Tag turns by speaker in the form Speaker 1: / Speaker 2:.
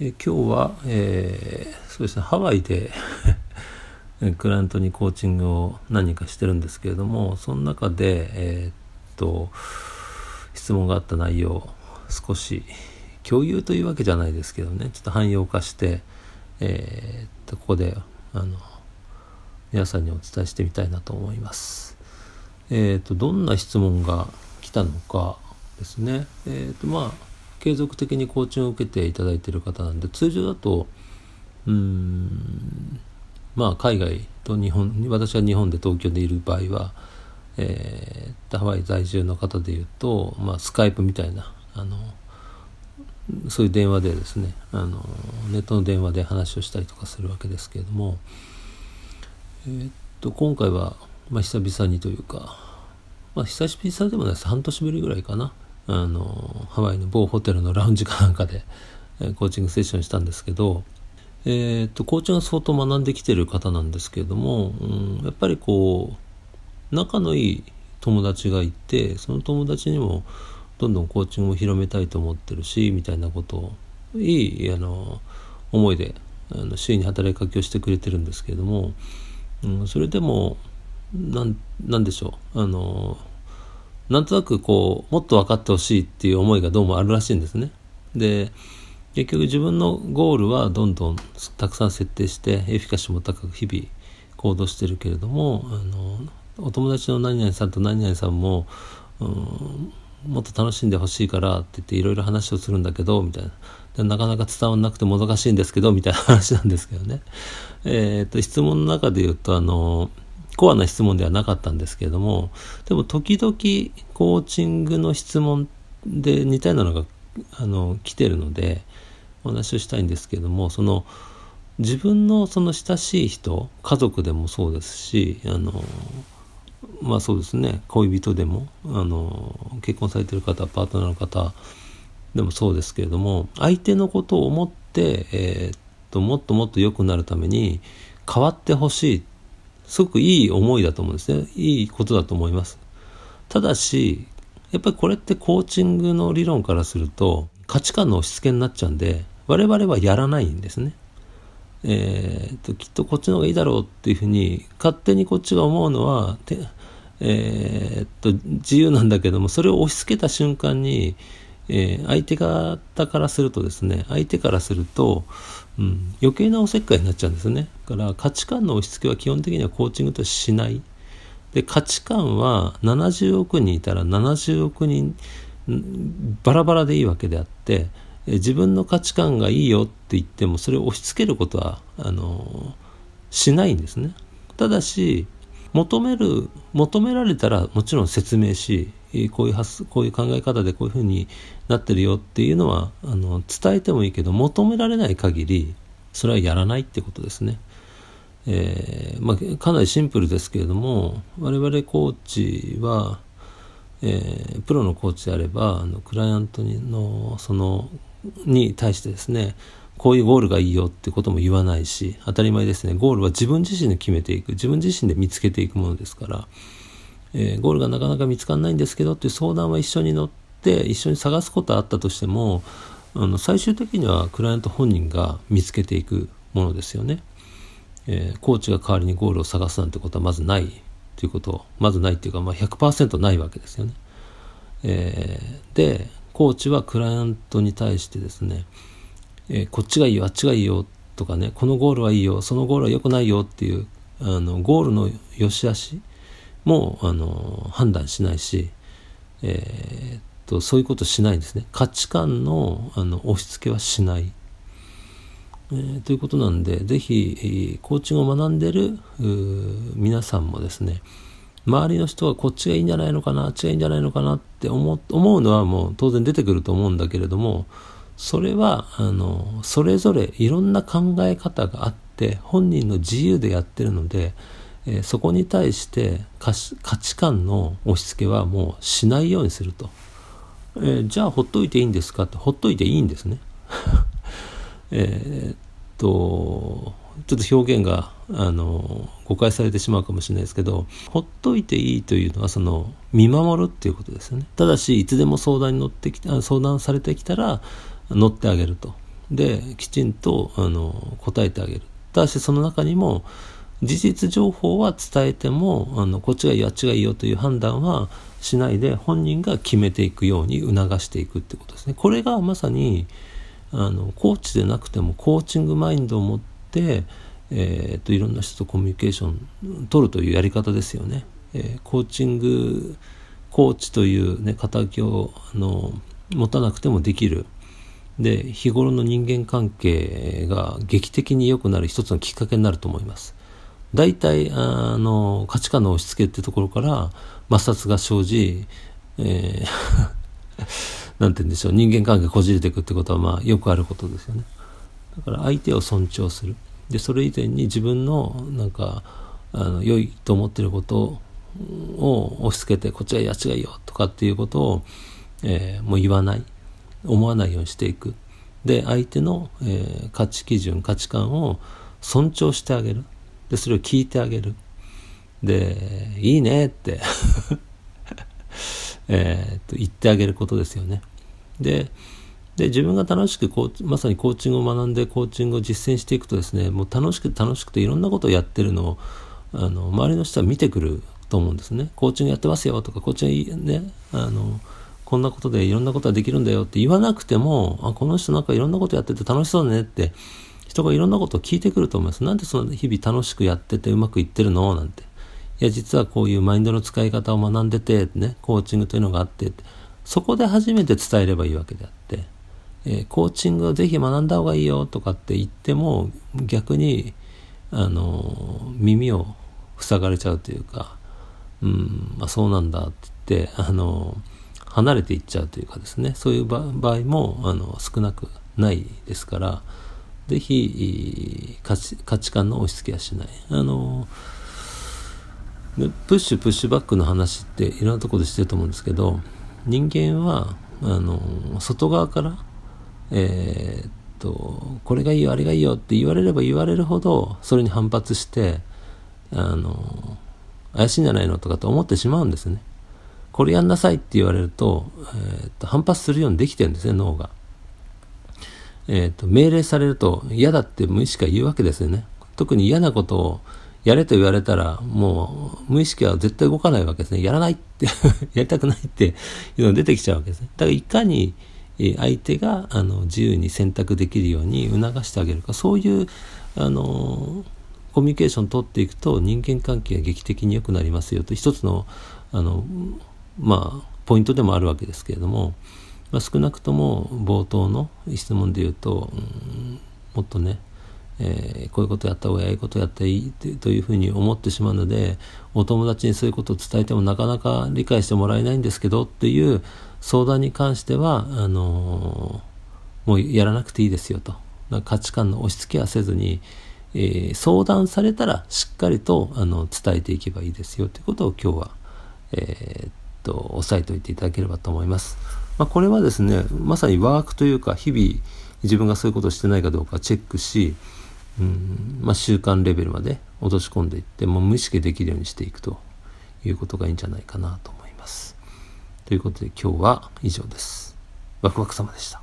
Speaker 1: え今日は、えー、そうですね、ハワイでク ライアントにコーチングを何人かしてるんですけれども、その中で、えー、っと、質問があった内容を少し共有というわけじゃないですけどね、ちょっと汎用化して、えー、っと、ここで、あの、皆さんにお伝えしてみたいなと思います。えー、っと、どんな質問が来たのかですね。えっと、まあ継続的にコーチングを受けていただいている方なんで通常だとうんまあ海外と日本私は日本で東京でいる場合は、えー、ハワイ在住の方でいうと、まあ、スカイプみたいなあのそういう電話でですねあのネットの電話で話をしたりとかするわけですけれども、えー、っと今回は、まあ、久々にというか、まあ、久々でもないです半年ぶりぐらいかなあのハワイの某ホテルのラウンジかなんかで、えー、コーチングセッションしたんですけど、えーと、とコーチが相当学んできてる方なんですけれども、うん、やっぱりこう仲のいい友達がいてその友達にもどんどんコーチングを広めたいと思ってるしみたいなことをいいあの思いであの周囲に働きかけをしてくれてるんですけれども、うん、それでもなんなんでしょうあのなんとなくこうもっと分かってほしいっていう思いがどうもあるらしいんですね。で結局自分のゴールはどんどんたくさん設定してエフィカシーも高く日々行動してるけれどもあのお友達の何々さんと何々さんも、うん、もっと楽しんでほしいからって言っていろいろ話をするんだけどみたいなでなかなか伝わらなくてもどかしいんですけどみたいな話なんですけどね。えー、っと質問の中で言うとあのコアな質問ではなかったんですけれども、でも時々コーチングの質問で似たようなのが、あの、来てるので、お話をしたいんですけれども、その、自分のその親しい人、家族でもそうですし、あの、まあそうですね、恋人でも、あの、結婚されてる方、パートナーの方でもそうですけれども、相手のことを思って、えー、っと、もっともっと良くなるために、変わってほしいっすごくいい思いだと思うんですね。いいことだと思います。ただし、やっぱりこれってコーチングの理論からすると、価値観の押し付けになっちゃうんで、我々はやらないんですね。えー、っと、きっとこっちの方がいいだろうっていうふうに、勝手にこっちが思うのは、えー、っと、自由なんだけども、それを押し付けた瞬間に、えー、相手方からするとですね、相手からすると、うん、余計なおせっかいになっちゃうんですねだから価値観の押し付けは基本的にはコーチングとしないで価値観は70億人いたら70億人バラバラでいいわけであって自分の価値観がいいよって言ってもそれを押し付けることはあのしないんですねただし求める求められたらもちろん説明しえこういう発こういう考え方でこういうふうになってるよっていうのはあの伝えてもいいけど求められない限りそれはやらないってことですね。えー、まあ、かなりシンプルですけれども我々コーチは、えー、プロのコーチであればあのクライアントにのそのに対してですねこういうゴールがいいよってことも言わないし当たり前ですねゴールは自分自身で決めていく自分自身で見つけていくものですから。えー、ゴールがなかなか見つかんないんですけどっていう相談は一緒に乗って一緒に探すことはあったとしてもあの最終的にはクライアント本人が見つけていくものですよね、えー、コーチが代わりにゴールを探すなんてことはまずないということまずないっていうか、まあ100、ないわけですよね、えー、でコーチはクライアントに対してですね、えこっちがいいよあっちがいいよとかねこのゴールはいいよそのゴールは良くないよっていうあのゴールの良し悪しもあの判断しないし、えー、っとそういうことしないんですね価値観のあの押し付けはしない、えー、ということなんで是非コーチングを学んでる皆さんもですね周りの人はこっちがいいんじゃないのかなあっちがいいんじゃないのかなって思思うのはもう当然出てくると思うんだけれどもそれはあのそれぞれいろんな考え方があって本人の自由でやってるのでえー、そこに対して価値観の押し付けはもうしないようにすると、えー、じゃあほっといていいんですかってほっといていいんですね えっとちょっと表現があの誤解されてしまうかもしれないですけどほっといていいというのはその見守るっていうことですよねただしいつでも相談に乗ってきた相談されてきたら乗ってあげるとできちんとあの答えてあげるただしその中にも事実情報は伝えてもあのこっちがいいあっちがいいよという判断はしないで本人が決めていくように促していくってことですね。これがまさにあのコーチでなくてもコーチングマインドを持って、えー、っといろんな人とコミュニケーション取るというやり方ですよね。えー、コーチングコーチという、ね、肩書きをあの持たなくてもできる。で日頃の人間関係が劇的に良くなる一つのきっかけになると思います。大体あの価値観の押し付けってところから摩擦が生じ、えー なんて言うんでしょう人間関係こじれていくってことはまあよくあることですよねだから相手を尊重するでそれ以前に自分のなんかあの良いと思ってることを押し付けてこっちはや違いよとかっていうことを、えー、もう言わない思わないようにしていくで相手の、えー、価値基準価値観を尊重してあげるでそれを聞いてあげるでいいねって えと言ってあげることですよねでで自分が楽しくこうまさにコーチングを学んでコーチングを実践していくとですねもう楽しく楽しくていろんなことをやってるのをあの周りの人は見てくると思うんですねコーチングやってますよとかコーチングねあのこんなことでいろんなことができるんだよって言わなくてもあこの人なんかいろんなことやってて楽しそうねって人がいろんなことを聞いてくると思います。なんでそんな日々楽しくやっててうまくいってるのなんて。いや、実はこういうマインドの使い方を学んでて、ね、コーチングというのがあって、そこで初めて伝えればいいわけであって、えー、コーチングをぜひ学んだ方がいいよとかって言っても、逆に、あのー、耳を塞がれちゃうというか、うん、まあ、そうなんだって言って、あのー、離れていっちゃうというかですね、そういう場合も、あの、少なくないですから、ぜひ価値価値観の押し付けはしない。あのプッシュプッシュバックの話っていろんなところでしてると思うんですけど人間はあの外側からえー、っとこれがいいよあれがいいよって言われれば言われるほどそれに反発してあの怪しいんじゃないのとかと思ってしまうんですね。これやんなさいって言われると,、えー、っと反発するようにできてるんですね脳が。えーと、命令されると嫌だって無意識は言うわけですよね。特に嫌なことをやれと言われたら、もう無意識は絶対動かないわけですね。やらないって やりたくないっていうのが出てきちゃうわけですね。だからいかに相手があの自由に選択できるように促してあげるか、そういう、あのコミュニケーション取っていくと人間関係が劇的に良くなりますよと一つのあの、まあ、ポイントでもあるわけですけれども、まあ、少なくとも冒頭の質問で言うと、うん、もっとね、えー、こういうことやった方がいいことやっていいというふうに思ってしまうのでお友達にそういうことを伝えてもなかなか理解してもらえないんですけどっていう相談に関してはあのー、もうやらなくていいですよと価値観の押し付けはせずに、えー、相談されたらしっかりとあの伝えていけばいいですよということを今日は、えー、っと押さえておいていただければと思います。まあ、これはですねまさにワークというか日々自分がそういうことをしてないかどうかチェックし、うんまあ、習慣レベルまで落とし込んでいってもう無意識できるようにしていくということがいいんじゃないかなと思います。ということで今日は以上です。ワクワク様でした。